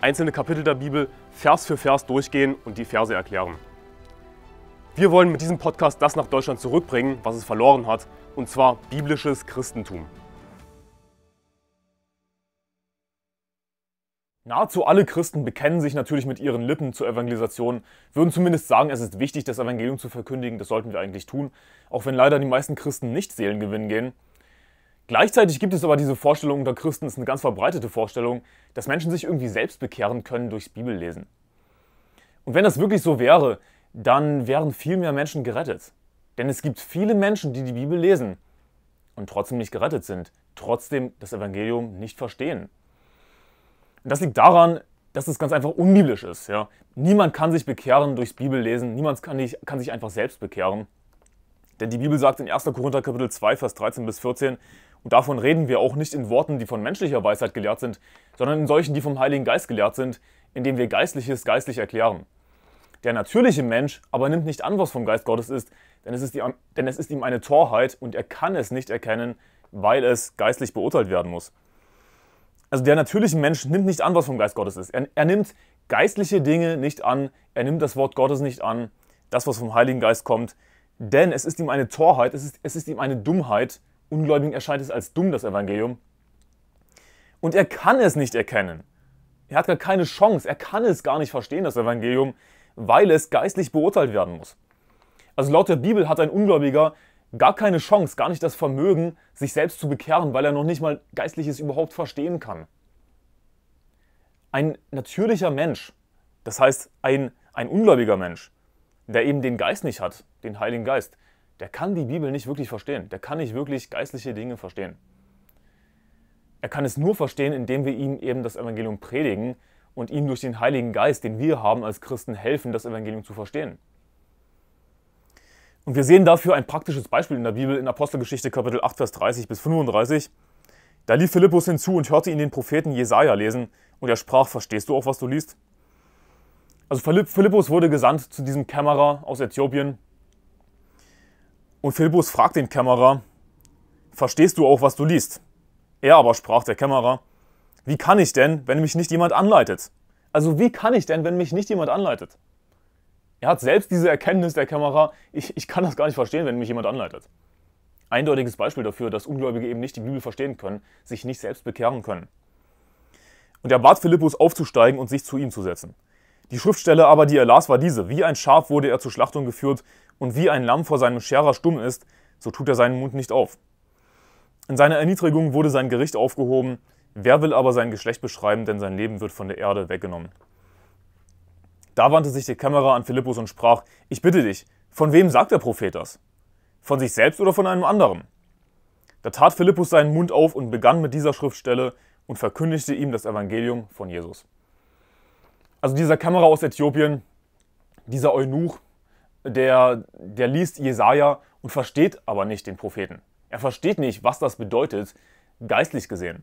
einzelne Kapitel der Bibel Vers für Vers durchgehen und die Verse erklären. Wir wollen mit diesem Podcast das nach Deutschland zurückbringen, was es verloren hat, und zwar biblisches Christentum. Nahezu alle Christen bekennen sich natürlich mit ihren Lippen zur Evangelisation, würden zumindest sagen, es ist wichtig, das Evangelium zu verkündigen, das sollten wir eigentlich tun, auch wenn leider die meisten Christen nicht Seelengewinn gehen. Gleichzeitig gibt es aber diese Vorstellung unter Christen, ist eine ganz verbreitete Vorstellung, dass Menschen sich irgendwie selbst bekehren können durchs Bibellesen. Und wenn das wirklich so wäre, dann wären viel mehr Menschen gerettet. Denn es gibt viele Menschen, die die Bibel lesen und trotzdem nicht gerettet sind, trotzdem das Evangelium nicht verstehen. Und das liegt daran, dass es ganz einfach unbiblisch ist. Ja? Niemand kann sich bekehren durchs Bibellesen, niemand kann, nicht, kann sich einfach selbst bekehren. Denn die Bibel sagt in 1. Korinther Kapitel 2, Vers 13 bis 14, und davon reden wir auch nicht in Worten, die von menschlicher Weisheit gelehrt sind, sondern in solchen, die vom Heiligen Geist gelehrt sind, indem wir Geistliches geistlich erklären. Der natürliche Mensch aber nimmt nicht an, was vom Geist Gottes ist, denn es ist, die, denn es ist ihm eine Torheit und er kann es nicht erkennen, weil es geistlich beurteilt werden muss. Also der natürliche Mensch nimmt nicht an, was vom Geist Gottes ist. Er, er, nimmt geistliche Dinge nicht an, er nimmt das Wort Gottes nicht an, das, was vom Heiligen Geist kommt, denn es ist ihm eine Torheit, es ist, es ist ihm eine Dummheit Ungläubigen erscheint es als dumm, das Evangelium. Und er kann es nicht erkennen. Er hat gar keine Chance. Er kann es gar nicht verstehen, das Evangelium, weil es geistlich beurteilt werden muss. Also laut der Bibel hat ein Ungläubiger gar keine Chance, gar nicht das Vermögen, sich selbst zu bekehren, weil er noch nicht mal Geistliches überhaupt verstehen kann. Ein natürlicher Mensch, das heißt ein, ein ungläubiger Mensch, der eben den Geist nicht hat, den Heiligen Geist, der kann die Bibel nicht wirklich verstehen. Der kann nicht wirklich geistliche Dinge verstehen. Er kann es nur verstehen, indem wir ihm eben das Evangelium predigen und ihm durch den Heiligen Geist, den wir haben als Christen, helfen, das Evangelium zu verstehen. Und wir sehen dafür ein praktisches Beispiel in der Bibel in Apostelgeschichte Kapitel 8, Vers 30 bis 35. Da lief Philippus hinzu und hörte ihn den Propheten Jesaja lesen und er sprach: Verstehst du auch, was du liest? Also Philippus wurde gesandt zu diesem Kämmerer aus Äthiopien, und Philippus fragt den Kämmerer, verstehst du auch, was du liest? Er aber sprach der Kämmerer, wie kann ich denn, wenn mich nicht jemand anleitet? Also wie kann ich denn, wenn mich nicht jemand anleitet? Er hat selbst diese Erkenntnis der Kämmerer, ich, ich kann das gar nicht verstehen, wenn mich jemand anleitet. Eindeutiges Beispiel dafür, dass Ungläubige eben nicht die Bibel verstehen können, sich nicht selbst bekehren können. Und er bat Philippus aufzusteigen und sich zu ihm zu setzen. Die Schriftstelle aber, die er las, war diese. Wie ein Schaf wurde er zur Schlachtung geführt und wie ein Lamm vor seinem Scherer stumm ist, so tut er seinen Mund nicht auf. In seiner Erniedrigung wurde sein Gericht aufgehoben, wer will aber sein Geschlecht beschreiben, denn sein Leben wird von der Erde weggenommen. Da wandte sich die Kämmerer an Philippus und sprach, ich bitte dich, von wem sagt der Prophet das? Von sich selbst oder von einem anderen? Da tat Philippus seinen Mund auf und begann mit dieser Schriftstelle und verkündigte ihm das Evangelium von Jesus. Also dieser Kamera aus Äthiopien, dieser Eunuch, der, der liest Jesaja und versteht aber nicht den Propheten. Er versteht nicht, was das bedeutet, geistlich gesehen.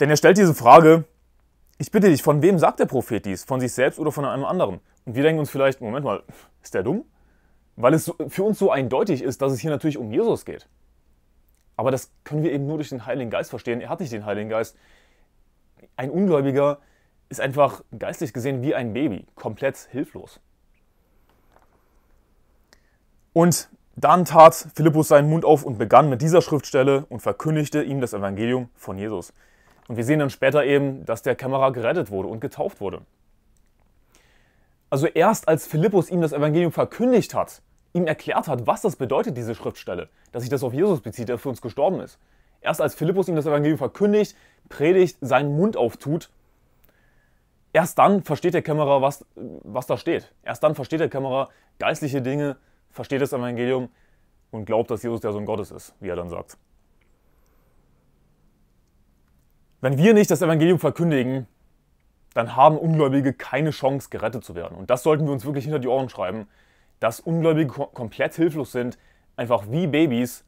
Denn er stellt diese Frage, ich bitte dich, von wem sagt der Prophet dies? Von sich selbst oder von einem anderen? Und wir denken uns vielleicht, Moment mal, ist der dumm? Weil es für uns so eindeutig ist, dass es hier natürlich um Jesus geht. Aber das können wir eben nur durch den Heiligen Geist verstehen. Er hat nicht den Heiligen Geist. Ein Ungläubiger ist einfach geistlich gesehen wie ein Baby, komplett hilflos. Und dann tat Philippus seinen Mund auf und begann mit dieser Schriftstelle und verkündigte ihm das Evangelium von Jesus. Und wir sehen dann später eben, dass der Kämmerer gerettet wurde und getauft wurde. Also erst als Philippus ihm das Evangelium verkündigt hat, ihm erklärt hat, was das bedeutet, diese Schriftstelle, dass sich das auf Jesus bezieht, der für uns gestorben ist. Erst als Philippus ihm das Evangelium verkündigt, predigt, seinen Mund auftut, erst dann versteht der Kämmerer, was, was da steht. Erst dann versteht der Kämmerer geistliche Dinge, versteht das Evangelium und glaubt, dass Jesus der Sohn Gottes ist, wie er dann sagt. Wenn wir nicht das Evangelium verkündigen, dann haben Ungläubige keine Chance, gerettet zu werden. Und das sollten wir uns wirklich hinter die Ohren schreiben, dass Ungläubige komplett hilflos sind, einfach wie Babys.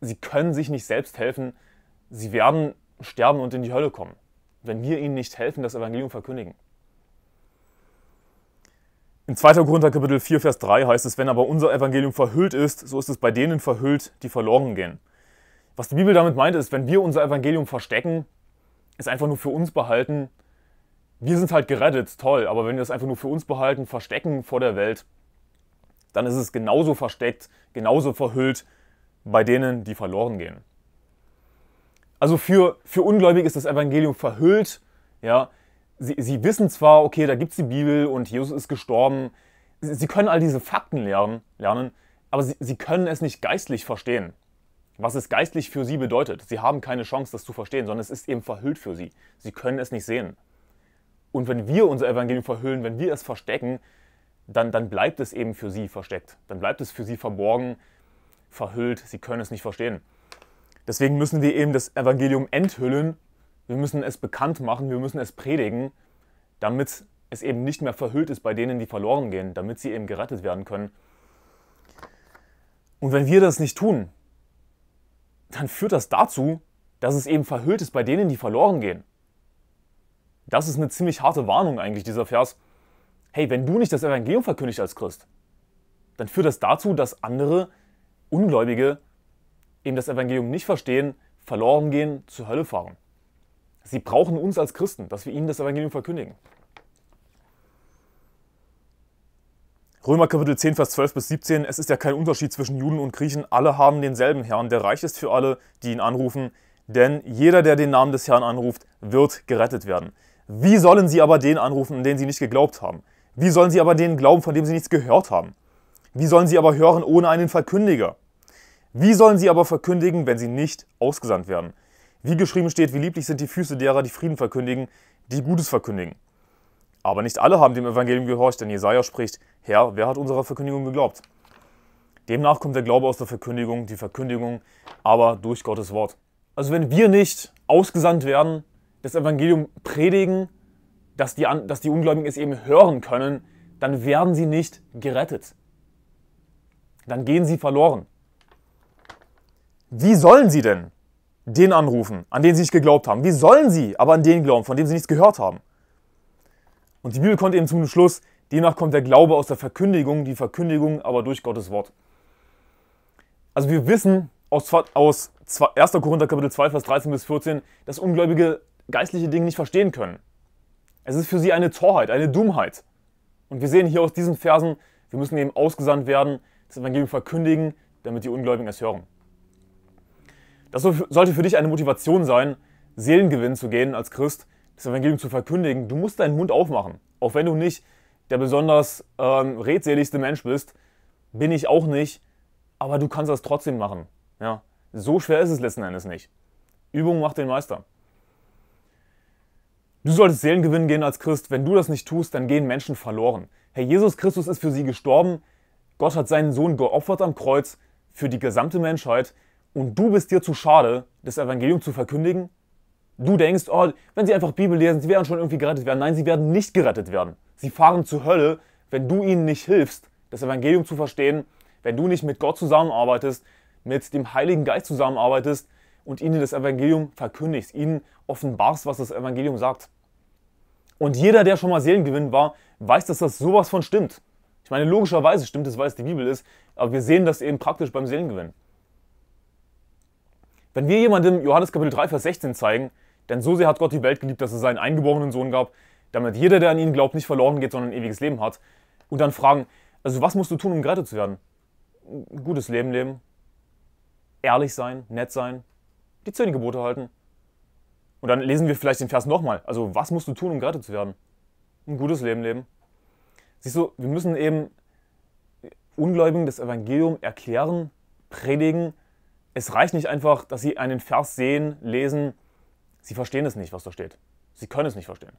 Sie können sich nicht selbst helfen. Sie werden sterben und in die Hölle kommen wenn wir ihnen nicht helfen, das Evangelium verkündigen. In 2. Korinther Kapitel 4, Vers 3 heißt es, wenn aber unser Evangelium verhüllt ist, so ist es bei denen verhüllt, die verloren gehen. Was die Bibel damit meint, ist, wenn wir unser Evangelium verstecken, es einfach nur für uns behalten, wir sind halt gerettet, toll, aber wenn wir es einfach nur für uns behalten, verstecken vor der Welt, dann ist es genauso versteckt, genauso verhüllt bei denen, die verloren gehen. Also für, für Ungläubige ist das Evangelium verhüllt. Ja? Sie, sie wissen zwar, okay, da gibt es die Bibel und Jesus ist gestorben. Sie, sie können all diese Fakten lernen, lernen aber sie, sie können es nicht geistlich verstehen. Was es geistlich für sie bedeutet. Sie haben keine Chance, das zu verstehen, sondern es ist eben verhüllt für sie. Sie können es nicht sehen. Und wenn wir unser Evangelium verhüllen, wenn wir es verstecken, dann, dann bleibt es eben für sie versteckt. Dann bleibt es für sie verborgen, verhüllt. Sie können es nicht verstehen. Deswegen müssen wir eben das Evangelium enthüllen, wir müssen es bekannt machen, wir müssen es predigen, damit es eben nicht mehr verhüllt ist bei denen, die verloren gehen, damit sie eben gerettet werden können. Und wenn wir das nicht tun, dann führt das dazu, dass es eben verhüllt ist bei denen, die verloren gehen. Das ist eine ziemlich harte Warnung eigentlich, dieser Vers. Hey, wenn du nicht das Evangelium verkündigst als Christ, dann führt das dazu, dass andere Ungläubige eben das Evangelium nicht verstehen, verloren gehen, zur Hölle fahren. Sie brauchen uns als Christen, dass wir ihnen das Evangelium verkündigen. Römer Kapitel 10, Vers 12 bis 17. Es ist ja kein Unterschied zwischen Juden und Griechen. Alle haben denselben Herrn, der reich ist für alle, die ihn anrufen. Denn jeder, der den Namen des Herrn anruft, wird gerettet werden. Wie sollen sie aber den anrufen, an den sie nicht geglaubt haben? Wie sollen sie aber den glauben, von dem sie nichts gehört haben? Wie sollen sie aber hören ohne einen Verkündiger? Wie sollen sie aber verkündigen, wenn sie nicht ausgesandt werden? Wie geschrieben steht, wie lieblich sind die Füße derer, die Frieden verkündigen, die Gutes verkündigen. Aber nicht alle haben dem Evangelium gehorcht, denn Jesaja spricht: Herr, wer hat unserer Verkündigung geglaubt? Demnach kommt der Glaube aus der Verkündigung, die Verkündigung aber durch Gottes Wort. Also, wenn wir nicht ausgesandt werden, das Evangelium predigen, dass die, dass die Ungläubigen es eben hören können, dann werden sie nicht gerettet. Dann gehen sie verloren. Wie sollen sie denn den anrufen, an den sie nicht geglaubt haben? Wie sollen sie aber an den glauben, von dem sie nichts gehört haben? Und die Bibel kommt eben zum Schluss, demnach kommt der Glaube aus der Verkündigung, die Verkündigung aber durch Gottes Wort. Also wir wissen aus, aus 1. Korinther Kapitel 2, Vers 13 bis 14, dass Ungläubige geistliche Dinge nicht verstehen können. Es ist für sie eine Torheit, eine Dummheit. Und wir sehen hier aus diesen Versen, wir müssen eben ausgesandt werden, das Evangelium verkündigen, damit die Ungläubigen es hören. Das sollte für dich eine Motivation sein, Seelengewinn zu gehen als Christ, das Evangelium zu verkündigen. Du musst deinen Mund aufmachen. Auch wenn du nicht der besonders ähm, redseligste Mensch bist, bin ich auch nicht, aber du kannst das trotzdem machen. Ja? So schwer ist es letzten Endes nicht. Übung macht den Meister. Du solltest Seelengewinn gehen als Christ. Wenn du das nicht tust, dann gehen Menschen verloren. Herr Jesus Christus ist für sie gestorben. Gott hat seinen Sohn geopfert am Kreuz für die gesamte Menschheit und du bist dir zu schade, das Evangelium zu verkündigen? Du denkst, oh, wenn sie einfach Bibel lesen, sie werden schon irgendwie gerettet werden. Nein, sie werden nicht gerettet werden. Sie fahren zur Hölle, wenn du ihnen nicht hilfst, das Evangelium zu verstehen, wenn du nicht mit Gott zusammenarbeitest, mit dem Heiligen Geist zusammenarbeitest und ihnen das Evangelium verkündigst, ihnen offenbarst, was das Evangelium sagt. Und jeder, der schon mal Seelengewinn war, weiß, dass das sowas von stimmt. Ich meine, logischerweise stimmt es, weil es die Bibel ist, aber wir sehen das eben praktisch beim Seelengewinn. Wenn wir jemandem Johannes Kapitel 3, Vers 16 zeigen, denn so sehr hat Gott die Welt geliebt, dass es seinen eingeborenen Sohn gab, damit jeder, der an ihn glaubt, nicht verloren geht, sondern ein ewiges Leben hat, und dann fragen, also was musst du tun, um gerettet zu werden? Ein gutes Leben leben, ehrlich sein, nett sein, die zehn Gebote halten. Und dann lesen wir vielleicht den Vers nochmal. Also was musst du tun, um gerettet zu werden? Ein gutes Leben leben. Siehst du, wir müssen eben Ungläubigen das Evangelium erklären, predigen, es reicht nicht einfach, dass sie einen Vers sehen, lesen, sie verstehen es nicht, was da steht. Sie können es nicht verstehen.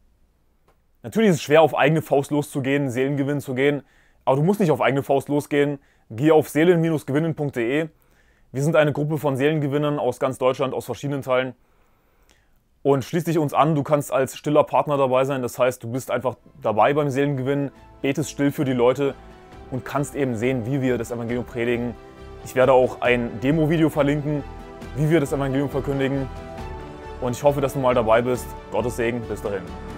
Natürlich ist es schwer, auf eigene Faust loszugehen, Seelengewinn zu gehen, aber du musst nicht auf eigene Faust losgehen. Geh auf seelen-gewinnen.de. Wir sind eine Gruppe von Seelengewinnern aus ganz Deutschland, aus verschiedenen Teilen. Und schließ dich uns an, du kannst als stiller Partner dabei sein. Das heißt, du bist einfach dabei beim Seelengewinnen, betest still für die Leute und kannst eben sehen, wie wir das Evangelium predigen, ich werde auch ein Demo-Video verlinken, wie wir das Evangelium verkündigen. Und ich hoffe, dass du mal dabei bist. Gottes Segen, bis dahin.